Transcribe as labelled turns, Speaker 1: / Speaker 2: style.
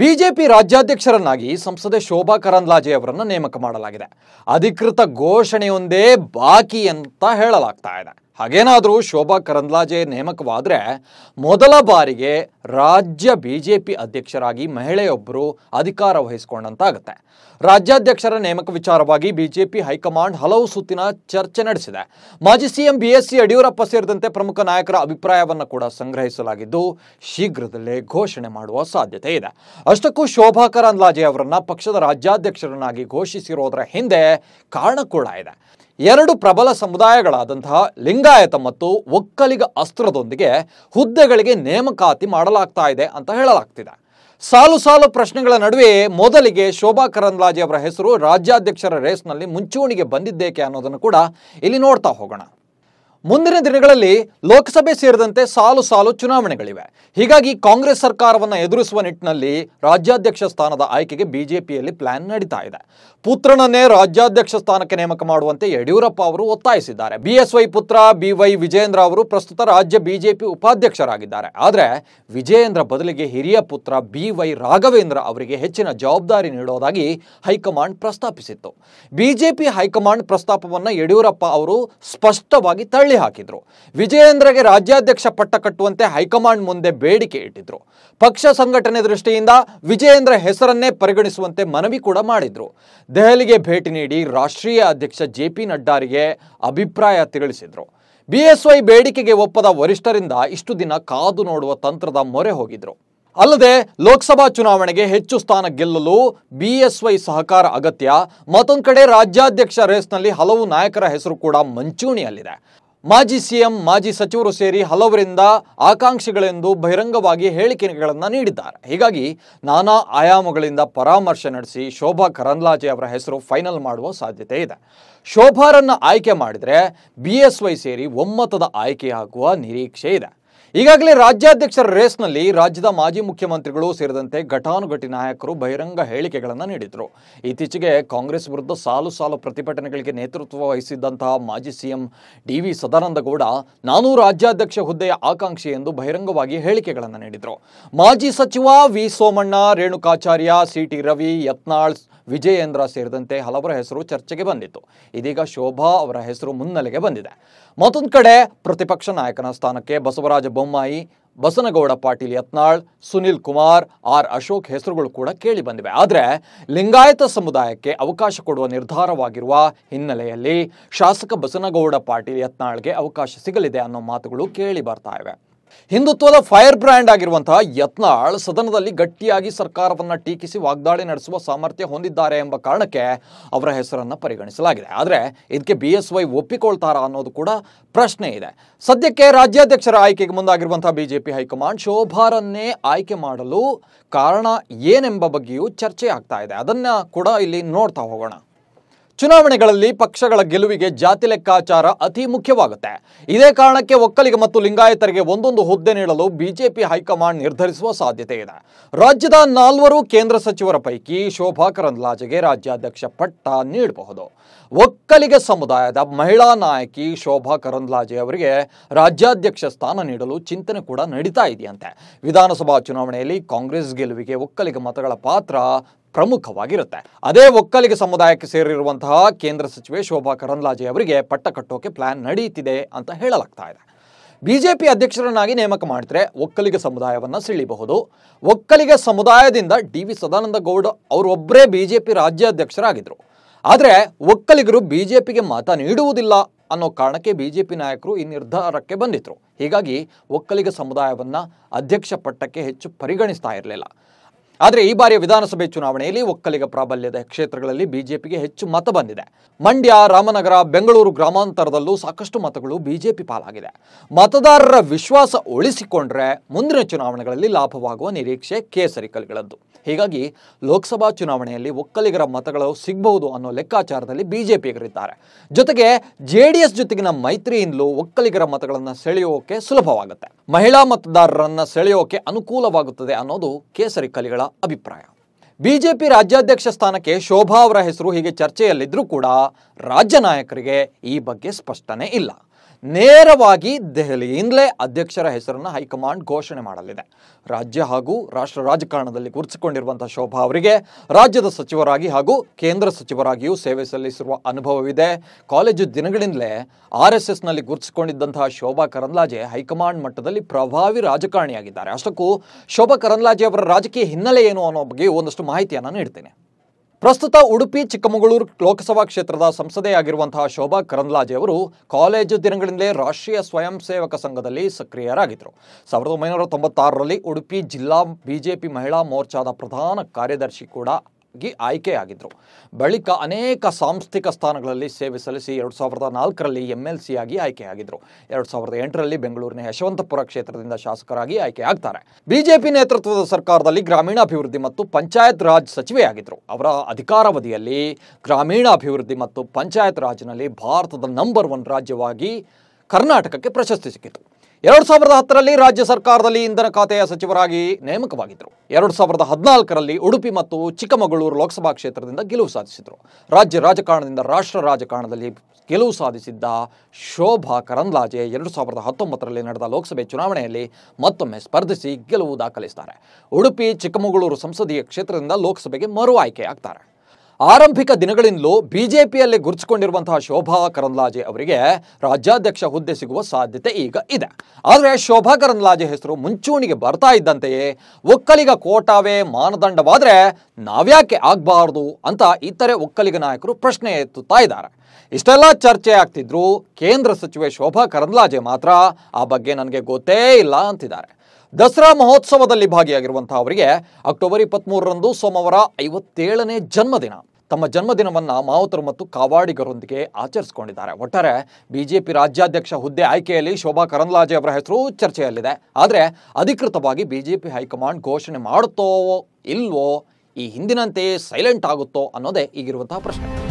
Speaker 1: BJP ರಾಜ್ಯಾಧ್ಯಕ್ಷರನ್ನಾಗಿ ಸಂಸದೆ ಶೋಭಾ ಕರಂದ್ಲಾಜೆ ಅವರನ್ನು ನೇಮಕ ಮಾಡಲಾಗಿದೆ ಅಧಿಕೃತ ಘೋಷಣೆಯೊಂದೇ ಬಾಕಿ ಅಂತ ಹೇಳಲಾಗ್ತಾ ಇದೆ ಹಾಗೇನಾದರೂ ಶೋಭಾ ಕರಂದ್ಲಾಜೆ ನೇಮಕವಾದರೆ ಮೊದಲ ಬಾರಿಗೆ ರಾಜ್ಯ ಬಿ ಜೆ ಪಿ ಅಧ್ಯಕ್ಷರಾಗಿ ಮಹಿಳೆಯೊಬ್ಬರು ಅಧಿಕಾರ ವಹಿಸಿಕೊಂಡಂತಾಗುತ್ತೆ ರಾಜ್ಯಾಧ್ಯಕ್ಷರ ನೇಮಕ ವಿಚಾರವಾಗಿ ಬಿಜೆಪಿ ಹೈಕಮಾಂಡ್ ಹಲವು ಸುತ್ತಿನ ಚರ್ಚೆ ನಡೆಸಿದೆ ಮಾಜಿ ಸಿಎಂ ಬಿ ಎಸ್ ಯಡಿಯೂರಪ್ಪ ಸೇರಿದಂತೆ ಪ್ರಮುಖ ನಾಯಕರ ಅಭಿಪ್ರಾಯವನ್ನು ಕೂಡ ಸಂಗ್ರಹಿಸಲಾಗಿದ್ದು ಶೀಘ್ರದಲ್ಲೇ ಘೋಷಣೆ ಮಾಡುವ ಸಾಧ್ಯತೆ ಇದೆ ಅಷ್ಟಕ್ಕೂ ಶೋಭಾ ಕರಂದ್ಲಾಜೆ ಅವರನ್ನು ಪಕ್ಷದ ರಾಜ್ಯಾಧ್ಯಕ್ಷರನ್ನಾಗಿ ಘೋಷಿಸಿರೋದರ ಹಿಂದೆ ಕಾರಣ ಕೂಡ ಇದೆ ಎರಡು ಪ್ರಬಲ ಸಮುದಾಯಗಳಾದಂತಹ ಲಿಂಗಾಯತ ಮತ್ತು ಒಕ್ಕಲಿಗ ಅಸ್ತ್ರದೊಂದಿಗೆ ಹುದ್ದೆಗಳಿಗೆ ನೇಮಕಾತಿ ಮಾಡಲಾಗ್ತಾ ಇದೆ ಅಂತ ಹೇಳಲಾಗ್ತಿದೆ ಸಾಲು ಸಾಲು ಪ್ರಶ್ನೆಗಳ ನಡುವೆ ಮೊದಲಿಗೆ ಶೋಭಾ ಕರಂದ್ಲಾಜೆ ಅವರ ಹೆಸರು ರಾಜ್ಯಾಧ್ಯಕ್ಷರ ರೇಸ್ನಲ್ಲಿ ಮುಂಚೂಣಿಗೆ ಬಂದಿದ್ದೇಕೆ ಅನ್ನೋದನ್ನು ಕೂಡ ಇಲ್ಲಿ ನೋಡ್ತಾ ಹೋಗೋಣ ಮುಂದಿನ ದಿನಗಳಲ್ಲಿ ಲೋಕಸಭೆ ಸೇರಿದಂತೆ ಸಾಲು ಸಾಲು ಚುನಾವಣೆಗಳಿವೆ ಹೀಗಾಗಿ ಕಾಂಗ್ರೆಸ್ ಸರ್ಕಾರವನ್ನು ಎದುರಿಸುವ ನಿಟ್ಟಿನಲ್ಲಿ ರಾಜ್ಯಾಧ್ಯಕ್ಷ ಸ್ಥಾನದ ಆಯ್ಕೆಗೆ ಬಿಜೆಪಿಯಲ್ಲಿ ಪ್ಲಾನ್ ನಡೀತಾ ಇದೆ ಪುತ್ರನನ್ನೇ ರಾಜ್ಯಾಧ್ಯಕ್ಷ ಸ್ಥಾನಕ್ಕೆ ನೇಮಕ ಮಾಡುವಂತೆ ಯಡಿಯೂರಪ್ಪ ಅವರು ಒತ್ತಾಯಿಸಿದ್ದಾರೆ ಬಿಎಸ್ವೈ ಪುತ್ರ ಬಿವೈ ವಿಜಯೇಂದ್ರ ಅವರು ಪ್ರಸ್ತುತ ರಾಜ್ಯ ಬಿಜೆಪಿ ಉಪಾಧ್ಯಕ್ಷರಾಗಿದ್ದಾರೆ ಆದರೆ ವಿಜಯೇಂದ್ರ ಬದಲಿಗೆ ಹಿರಿಯ ಪುತ್ರ ಬಿವೈ ರಾಘವೇಂದ್ರ ಅವರಿಗೆ ಹೆಚ್ಚಿನ ಜವಾಬ್ದಾರಿ ನೀಡೋದಾಗಿ ಹೈಕಮಾಂಡ್ ಪ್ರಸ್ತಾಪಿಸಿತ್ತು ಬಿಜೆಪಿ ಹೈಕಮಾಂಡ್ ಪ್ರಸ್ತಾಪವನ್ನು ಯಡಿಯೂರಪ್ಪ ಅವರು ಸ್ಪಷ್ಟವಾಗಿ ತಳ್ಳಿ ಹಾಕಿದ್ರು ವಿಜಯೇಂದ್ರಗೆ ರಾಜ್ಯಾಧ್ಯಕ್ಷ ಪಟ್ಟ ಕಟ್ಟುವಂತೆ ಹೈಕಮಾಂಡ್ ಮುಂದೆ ಬೇಡಿಕೆ ಇಟ್ಟಿದ್ರು ಪಕ್ಷ ಸಂಘಟನೆ ದೃಷ್ಟಿಯಿಂದ ವಿಜಯೇಂದ್ರ ಹೆಸರನ್ನೇ ಪರಿಗಣಿಸುವಂತೆ ಮನವಿ ಕೂಡ ಮಾಡಿದ್ರು ದೆಹಲಿಗೆ ಭೇಟಿ ನೀಡಿ ರಾಷ್ಟ್ರೀಯ ಅಧ್ಯಕ್ಷ ಜೆ ಪಿ ನಡ್ಡಾರಿಗೆ ಅಭಿಪ್ರಾಯ ತಿಳಿಸಿದರು ಬಿಎಸ್ವೈ ಬೇಡಿಕೆಗೆ ಒಪ್ಪದ ವರಿಷ್ಠರಿಂದ ಇಷ್ಟು ದಿನ ಕಾದು ನೋಡುವ ತಂತ್ರದ ಮೊರೆ ಹೋಗಿದ್ರು ಅಲ್ಲದೆ ಲೋಕಸಭಾ ಚುನಾವಣೆಗೆ ಹೆಚ್ಚು ಸ್ಥಾನ ಗೆಲ್ಲಲು ಬಿಎಸ್ವೈ ಸಹಕಾರ ಅಗತ್ಯ ಮತ್ತೊಂದು ಕಡೆ ರಾಜ್ಯಾಧ್ಯಕ್ಷ ರೇಸ್ನಲ್ಲಿ ಹಲವು ನಾಯಕರ ಹೆಸರು ಕೂಡ ಮಂಚೂಣಿಯಲ್ಲಿದೆ ಮಾಜಿ ಸಿಎಂ ಮಾಜಿ ಸಚಿವರು ಸೇರಿ ಹಲವರಿಂದ ಆಕಾಂಕ್ಷಿಗಳೆಂದು ಬಹಿರಂಗವಾಗಿ ಹೇಳಿಕೆಗಳನ್ನು ನೀಡಿದ್ದಾರೆ ಹೀಗಾಗಿ ನಾನಾ ಆಯಾಮಗಳಿಂದ ಪರಾಮರ್ಶೆ ನಡೆಸಿ ಶೋಭಾ ಕರಂದ್ಲಾಜೆ ಅವರ ಹೆಸರು ಫೈನಲ್ ಮಾಡುವ ಸಾಧ್ಯತೆ ಇದೆ ಶೋಭಾರನ್ನು ಆಯ್ಕೆ ಮಾಡಿದರೆ ಬಿ ಎಸ್ ವೈ ಸೇರಿ ಒಮ್ಮತದ ಆಯ್ಕೆಯಾಗುವ ನಿರೀಕ್ಷೆ ಇದೆ ಈಗಾಗಲೇ ರಾಜ್ಯಾಧ್ಯಕ್ಷರ ರೇಸ್ನಲ್ಲಿ ರಾಜ್ಯದ ಮಾಜಿ ಮುಖ್ಯಮಂತ್ರಿಗಳು ಸೇರಿದಂತೆ ಘಟಾನುಘಟಿ ನಾಯಕರು ಬಹಿರಂಗ ಹೇಳಿಕೆಗಳನ್ನು ನೀಡಿದರು ಇತ್ತೀಚೆಗೆ ಕಾಂಗ್ರೆಸ್ ವಿರುದ್ಧ ಸಾಲು ಸಾಲು ಪ್ರತಿಭಟನೆಗಳಿಗೆ ನೇತೃತ್ವ ವಹಿಸಿದ್ದಂತಹ ಮಾಜಿ ಸಿಎಂ ಡಿ ವಿ ಸದಾನಂದಗೌಡ ನಾನು ರಾಜ್ಯಾಧ್ಯಕ್ಷ ಹುದ್ದೆಯ ಆಕಾಂಕ್ಷಿ ಎಂದು ಬಹಿರಂಗವಾಗಿ ಹೇಳಿಕೆಗಳನ್ನು ನೀಡಿದರು ಮಾಜಿ ಸಚಿವ ವಿ ಸೋಮಣ್ಣ ರೇಣುಕಾಚಾರ್ಯ ಸಿಟಿ ರವಿ ಯತ್ನಾಳ್ ವಿಜಯೇಂದ್ರ ಸೇರಿದಂತೆ ಹಲವರ ಹೆಸರು ಚರ್ಚೆಗೆ ಬಂದಿತ್ತು ಇದೀಗ ಶೋಭಾ ಅವರ ಹೆಸರು ಮುನ್ನೆಲೆಗೆ ಬಂದಿದೆ ಮತ್ತೊಂದು ಕಡೆ ಪ್ರತಿಪಕ್ಷ ನಾಯಕನ ಸ್ಥಾನಕ್ಕೆ ಬಸವರಾಜ ಬೊಮ್ಮಾಯಿ ಬಸನಗೌಡ ಪಾಟೀಲ್ ಯತ್ನಾಳ್ ಸುನಿಲ್ ಕುಮಾರ್ ಆರ್ ಅಶೋಕ್ ಹೆಸರುಗಳು ಕೂಡ ಕೇಳಿ ಬಂದಿವೆ ಆದರೆ ಲಿಂಗಾಯತ ಸಮುದಾಯಕ್ಕೆ ಅವಕಾಶ ಕೊಡುವ ನಿರ್ಧಾರವಾಗಿರುವ ಹಿನ್ನೆಲೆಯಲ್ಲಿ ಶಾಸಕ ಬಸನಗೌಡ ಪಾಟೀಲ್ ಯತ್ನಾಳ್ಗೆ ಅವಕಾಶ ಸಿಗಲಿದೆ ಅನ್ನೋ ಮಾತುಗಳು ಕೇಳಿ ಬರ್ತಾ ಇವೆ ಹಿಂದುತ್ವದ ಫೈರ್ ಬ್ರ್ಯಾಂಡ್ ಆಗಿರುವಂತಹ ಯತ್ನಾಳ್ ಸದನದಲ್ಲಿ ಗಟ್ಟಿಯಾಗಿ ಸರ್ಕಾರವನ್ನು ಟೀಕಿಸಿ ವಾಗ್ದಾಳಿ ನಡೆಸುವ ಸಾಮರ್ಥ್ಯ ಹೊಂದಿದ್ದಾರೆ ಎಂಬ ಕಾರಣಕ್ಕೆ ಅವರ ಹೆಸರನ್ನು ಪರಿಗಣಿಸಲಾಗಿದೆ ಆದರೆ ಇದಕ್ಕೆ ಬಿ ಎಸ್ ವೈ ಒಪ್ಪಿಕೊಳ್ತಾರಾ ಅನ್ನೋದು ಕೂಡ ಪ್ರಶ್ನೆ ಇದೆ ಸದ್ಯಕ್ಕೆ ರಾಜ್ಯಾಧ್ಯಕ್ಷರ ಆಯ್ಕೆಗೆ ಮುಂದಾಗಿರುವಂತಹ ಬಿಜೆಪಿ ಹೈಕಮಾಂಡ್ ಶೋಭಾರನ್ನೇ ಆಯ್ಕೆ ಮಾಡಲು ಕಾರಣ ಏನೆಂಬ ಬಗ್ಗೆಯೂ ಚರ್ಚೆ ಆಗ್ತಾ ಇದೆ ಅದನ್ನು ಕೂಡ ಇಲ್ಲಿ ನೋಡ್ತಾ ಹೋಗೋಣ ಚುನಾವಣೆಗಳಲ್ಲಿ ಪಕ್ಷಗಳ ಗೆಲುವಿಗೆ ಜಾತಿ ಲೆಕ್ಕಾಚಾರ ಅತಿ ಮುಖ್ಯವಾಗುತ್ತೆ ಇದೇ ಕಾರಣಕ್ಕೆ ಒಕ್ಕಲಿಗ ಮತ್ತು ಲಿಂಗಾಯತರಿಗೆ ಒಂದೊಂದು ಹುದ್ದೆ ನೀಡಲು ಬಿಜೆಪಿ ಹೈಕಮಾಂಡ್ ನಿರ್ಧರಿಸುವ ಸಾಧ್ಯತೆ ಇದೆ ರಾಜ್ಯದ ನಾಲ್ವರು ಕೇಂದ್ರ ಸಚಿವರ ಪೈಕಿ ಶೋಭಾ ಕರಂದ್ಲಾಜೆಗೆ ರಾಜ್ಯಾಧ್ಯಕ್ಷ ಪಟ್ಟ ನೀಡಬಹುದು ಒಕ್ಕಲಿಗ ಸಮುದಾಯದ ಮಹಿಳಾ ನಾಯಕಿ ಶೋಭಾ ಕರಂದ್ಲಾಜೆ ಅವರಿಗೆ ರಾಜ್ಯಾಧ್ಯಕ್ಷ ಸ್ಥಾನ ನೀಡಲು ಚಿಂತನೆ ಕೂಡ ನಡೀತಾ ಇದೆಯಂತೆ ವಿಧಾನಸಭಾ ಚುನಾವಣೆಯಲ್ಲಿ ಕಾಂಗ್ರೆಸ್ ಗೆಲುವಿಗೆ ಒಕ್ಕಲಿಗ ಮತಗಳ ಪಾತ್ರ ಪ್ರಮುಖವಾಗಿರುತ್ತೆ ಅದೇ ಒಕ್ಕಲಿಗ ಸಮುದಾಯಕ್ಕೆ ಸೇರಿರುವಂತಹ ಕೇಂದ್ರ ಸಚಿವೆ ಶೋಭಾ ಕರಂದ್ಲಾಜೆ ಅವರಿಗೆ ಪಟ್ಟ ಕಟ್ಟೋಕೆ ಪ್ಲಾನ್ ನಡೆಯುತ್ತಿದೆ ಅಂತ ಹೇಳಲಾಗ್ತಾ ಇದೆ ಬಿಜೆಪಿ ಅಧ್ಯಕ್ಷರನ್ನಾಗಿ ನೇಮಕ ಮಾಡಿದ್ರೆ ಒಕ್ಕಲಿಗ ಸಮುದಾಯವನ್ನು ಸೆಳೀಬಹುದು ಒಕ್ಕಲಿಗ ಸಮುದಾಯದಿಂದ ಡಿ ವಿ ಸದಾನಂದ ಗೌಡ ಅವರೊಬ್ಬರೇ ಬಿಜೆಪಿ ರಾಜ್ಯಾಧ್ಯಕ್ಷರಾಗಿದ್ದರು ಆದರೆ ಒಕ್ಕಲಿಗರು ಬಿಜೆಪಿಗೆ ಮತ ನೀಡುವುದಿಲ್ಲ ಅನ್ನೋ ಕಾರಣಕ್ಕೆ ಬಿಜೆಪಿ ನಾಯಕರು ಈ ನಿರ್ಧಾರಕ್ಕೆ ಬಂದಿದ್ರು ಹೀಗಾಗಿ ಒಕ್ಕಲಿಗ ಸಮುದಾಯವನ್ನು ಅಧ್ಯಕ್ಷ ಪಟ್ಟಕ್ಕೆ ಹೆಚ್ಚು ಪರಿಗಣಿಸ್ತಾ ಇರಲಿಲ್ಲ ಆದರೆ ಈ ಬಾರಿಯ ವಿಧಾನಸಭೆ ಚುನಾವಣೆಯಲ್ಲಿ ಒಕ್ಕಲಿಗ ಪ್ರಾಬಲ್ಯದ ಕ್ಷೇತ್ರಗಳಲ್ಲಿ ಬಿಜೆಪಿಗೆ ಹೆಚ್ಚು ಮತ ಬಂದಿದೆ ಮಂಡ್ಯ ರಾಮನಗರ ಬೆಂಗಳೂರು ಗ್ರಾಮಾಂತರದಲ್ಲೂ ಸಾಕಷ್ಟು ಮತಗಳು ಬಿಜೆಪಿ ಪಾಲಾಗಿದೆ ಮತದಾರರ ವಿಶ್ವಾಸ ಉಳಿಸಿಕೊಂಡ್ರೆ ಮುಂದಿನ ಚುನಾವಣೆಗಳಲ್ಲಿ ಲಾಭವಾಗುವ ನಿರೀಕ್ಷೆ ಕೇಸರಿ ಕಲ್ಗಳದ್ದು ಹೀಗಾಗಿ ಲೋಕಸಭಾ ಚುನಾವಣೆಯಲ್ಲಿ ಒಕ್ಕಲಿಗರ ಮತಗಳು ಸಿಗಬಹುದು ಅನ್ನೋ ಲೆಕ್ಕಾಚಾರದಲ್ಲಿ ಬಿಜೆಪಿಗರಿದ್ದಾರೆ ಜೊತೆಗೆ ಜೆ ಡಿ ಎಸ್ ಜೊತೆಗಿನ ಮೈತ್ರಿಯಿಂದಲೂ ಒಕ್ಕಲಿಗರ ಮತಗಳನ್ನು ಸೆಳೆಯೋಕೆ ಸುಲಭವಾಗುತ್ತೆ ಮಹಿಳಾ ಮತದಾರರನ್ನು ಸೆಳೆಯೋಕೆ ಅನುಕೂಲವಾಗುತ್ತದೆ ಅನ್ನೋದು ಕೇಸರಿ ಕಲಿಗಳ ಅಭಿಪ್ರಾಯ ಬಿಜೆಪಿ ರಾಜ್ಯಾಧ್ಯಕ್ಷ ಸ್ಥಾನಕ್ಕೆ ಶೋಭಾ ಅವರ ಹೆಸರು ಹೀಗೆ ಚರ್ಚೆಯಲ್ಲಿದ್ದರೂ ಕೂಡ ರಾಜ್ಯ ನಾಯಕರಿಗೆ ಈ ಬಗ್ಗೆ ಸ್ಪಷ್ಟನೆ ಇಲ್ಲ ನೇರವಾಗಿ ದೆಹಲಿಯಿಂದಲೇ ಅಧ್ಯಕ್ಷರ ಹೆಸರನ್ನು ಹೈಕಮಾಂಡ್ ಘೋಷಣೆ ಮಾಡಲಿದೆ ರಾಜ್ಯ ಹಾಗೂ ರಾಷ್ಟ್ರ ರಾಜಕಾರಣದಲ್ಲಿ ಗುರುತಿಸಿಕೊಂಡಿರುವಂಥ ಶೋಭಾ ಅವರಿಗೆ ರಾಜ್ಯದ ಸಚಿವರಾಗಿ ಹಾಗೂ ಕೇಂದ್ರ ಸಚಿವರಾಗಿಯೂ ಸೇವೆ ಸಲ್ಲಿಸಿರುವ ಅನುಭವವಿದೆ ಕಾಲೇಜು ದಿನಗಳಿಂದಲೇ ಆರ್ ಎಸ್ ಎಸ್ನಲ್ಲಿ ಗುರುತಿಸಿಕೊಂಡಿದ್ದಂತಹ ಶೋಭಾ ಕರಂದ್ಲಾಜೆ ಹೈಕಮಾಂಡ್ ಮಟ್ಟದಲ್ಲಿ ಪ್ರಭಾವಿ ರಾಜಕಾರಣಿಯಾಗಿದ್ದಾರೆ ಅಷ್ಟಕ್ಕೂ ಶೋಭಾ ಕರಂದ್ಲಾಜೆ ಅವರ ರಾಜಕೀಯ ಹಿನ್ನೆಲೆ ಏನು ಅನ್ನೋ ಬಗ್ಗೆ ಒಂದಷ್ಟು ಮಾಹಿತಿಯನ್ನು ನೀಡ್ತೇನೆ ಪ್ರಸ್ತುತ ಉಡುಪಿ ಚಿಕ್ಕಮಗಳೂರು ಲೋಕಸಭಾ ಕ್ಷೇತ್ರದ ಸಂಸದೆಯಾಗಿರುವಂತಹ ಶೋಭಾ ಕರಂದ್ಲಾಜೆ ಅವರು ಕಾಲೇಜು ದಿನಗಳಿಂದಲೇ ರಾಷ್ಟ್ರೀಯ ಸ್ವಯಂ ಸೇವಕ ಸಂಘದಲ್ಲಿ ಸಕ್ರಿಯರಾಗಿದ್ದರು ಸಾವಿರದ ಒಂಬೈನೂರ ತೊಂಬತ್ತಾರರಲ್ಲಿ ಉಡುಪಿ ಜಿಲ್ಲಾ ಬಿಜೆಪಿ ಮಹಿಳಾ ಮೋರ್ಚಾದ ಪ್ರಧಾನ ಕಾರ್ಯದರ್ಶಿ ಕೂಡ ಗಿ ಆಯ್ಕೆಯಾಗಿದ್ದರು ಬಳಿಕ ಅನೇಕ ಸಾಂಸ್ಥಿಕ ಸ್ಥಾನಗಳಲ್ಲಿ ಸೇವೆ ಸಲ್ಲಿಸಿ ಎರಡು ಸಾವಿರದ ನಾಲ್ಕರಲ್ಲಿ ಎಮ್ ಎಲ್ ಸಿಯಾಗಿ ಆಯ್ಕೆಯಾಗಿದ್ದರು ಎರಡು ಸಾವಿರದ ಎಂಟರಲ್ಲಿ ಬೆಂಗಳೂರಿನ ಯಶವಂತಪುರ ಕ್ಷೇತ್ರದಿಂದ ಶಾಸಕರಾಗಿ ಆಯ್ಕೆಯಾಗ್ತಾರೆ ಬಿಜೆಪಿ ನೇತೃತ್ವದ ಸರ್ಕಾರದಲ್ಲಿ ಗ್ರಾಮೀಣಾಭಿವೃದ್ಧಿ ಮತ್ತು ಪಂಚಾಯತ್ ರಾಜ್ ಸಚಿವೆಯಾಗಿದ್ದರು ಅವರ ಅಧಿಕಾರಾವಧಿಯಲ್ಲಿ ಗ್ರಾಮೀಣಾಭಿವೃದ್ಧಿ ಮತ್ತು ಪಂಚಾಯತ್ ರಾಜ್ನಲ್ಲಿ ಭಾರತದ ನಂಬರ್ ಒನ್ ರಾಜ್ಯವಾಗಿ ಕರ್ನಾಟಕಕ್ಕೆ ಪ್ರಶಸ್ತಿ ಸಿಕ್ಕಿತು ಎರಡು ಸಾವಿರದ ಹತ್ತರಲ್ಲಿ ರಾಜ್ಯ ಸರ್ಕಾರದಲ್ಲಿ ಇಂಧನ ಖಾತೆಯ ಸಚಿವರಾಗಿ ನೇಮಕವಾಗಿದ್ದರು ಎರಡು ಸಾವಿರದ ಹದಿನಾಲ್ಕರಲ್ಲಿ ಉಡುಪಿ ಮತ್ತು ಚಿಕ್ಕಮಗಳೂರು ಲೋಕಸಭಾ ಕ್ಷೇತ್ರದಿಂದ ಗೆಲುವು ಸಾಧಿಸಿದರು ರಾಜ್ಯ ರಾಜಕಾರಣದಿಂದ ರಾಷ್ಟ್ರ ರಾಜಕಾರಣದಲ್ಲಿ ಗೆಲುವು ಸಾಧಿಸಿದ್ದ ಶೋಭಾ ಕರಂದ್ಲಾಜೆ ಎರಡು ಸಾವಿರದ ಹತ್ತೊಂಬತ್ತರಲ್ಲಿ ನಡೆದ ಲೋಕಸಭೆ ಚುನಾವಣೆಯಲ್ಲಿ ಮತ್ತೊಮ್ಮೆ ಸ್ಪರ್ಧಿಸಿ ಗೆಲುವು ದಾಖಲಿಸುತ್ತಾರೆ ಉಡುಪಿ ಚಿಕ್ಕಮಗಳೂರು ಸಂಸದೀಯ ಕ್ಷೇತ್ರದಿಂದ ಲೋಕಸಭೆಗೆ ಮರು ಆಯ್ಕೆಯಾಗ್ತಾರೆ ಆರಂಭಿಕ ದಿನಗಳಿಂದಲೂ ಬಿಜೆಪಿಯಲ್ಲಿ ಗುರುತಿಸಿಕೊಂಡಿರುವಂತಹ ಶೋಭಾ ಕರಂದ್ಲಾಜೆ ಅವರಿಗೆ ರಾಜ್ಯಾಧ್ಯಕ್ಷ ಹುದ್ದೆ ಸಿಗುವ ಸಾಧ್ಯತೆ ಈಗ ಇದೆ ಆದರೆ ಶೋಭಾ ಕರಂದ್ಲಾಜೆ ಹೆಸರು ಮುಂಚೂಣಿಗೆ ಬರ್ತಾ ಇದ್ದಂತೆಯೇ ಒಕ್ಕಲಿಗ ಕೋಟಾವೇ ಮಾನದಂಡವಾದರೆ ನಾವ್ಯಾಕೆ ಆಗಬಾರ್ದು ಅಂತ ಇತರೆ ಒಕ್ಕಲಿಗ ನಾಯಕರು ಪ್ರಶ್ನೆ ಎತ್ತುತ್ತಾ ಇದ್ದಾರೆ ಇಷ್ಟೆಲ್ಲ ಚರ್ಚೆ ಆಗ್ತಿದ್ರು ಕೇಂದ್ರ ಸಚಿವೆ ಶೋಭಾ ಕರಂದ್ಲಾಜೆ ಮಾತ್ರ ಆ ಬಗ್ಗೆ ನನಗೆ ಗೊತ್ತೇ ಇಲ್ಲ ಅಂತಿದ್ದಾರೆ ದಸರಾ ಮಹೋತ್ಸವದಲ್ಲಿ ಭಾಗಿಯಾಗಿರುವಂತಹ ಅವರಿಗೆ ಅಕ್ಟೋಬರ್ ಇಪ್ಪತ್ತ್ಮೂರರಂದು ಸೋಮವಾರ ಐವತ್ತೇಳನೇ ಜನ್ಮದಿನ ತಮ್ಮ ಜನ್ಮದಿನವನ್ನು ಮಾವುತರು ಮತ್ತು ಕಾವಾಡಿಗರೊಂದಿಗೆ ಆಚರಿಸಿಕೊಂಡಿದ್ದಾರೆ ಒಟ್ಟಾರೆ ಬಿಜೆಪಿ ರಾಜ್ಯಾಧ್ಯಕ್ಷ ಹುದ್ದೆ ಆಯ್ಕೆಯಲ್ಲಿ ಶೋಭಾ ಕರಂದ್ಲಾಜೆ ಅವರ ಹೆಸರು ಚರ್ಚೆಯಲ್ಲಿದೆ ಆದರೆ ಅಧಿಕೃತವಾಗಿ ಬಿಜೆಪಿ ಹೈಕಮಾಂಡ್ ಘೋಷಣೆ ಮಾಡುತ್ತೋ ಇಲ್ವೋ ಈ ಹಿಂದಿನಂತೆಯೇ ಸೈಲೆಂಟ್ ಆಗುತ್ತೋ ಅನ್ನೋದೇ ಈಗಿರುವಂತಹ ಪ್ರಶ್ನೆ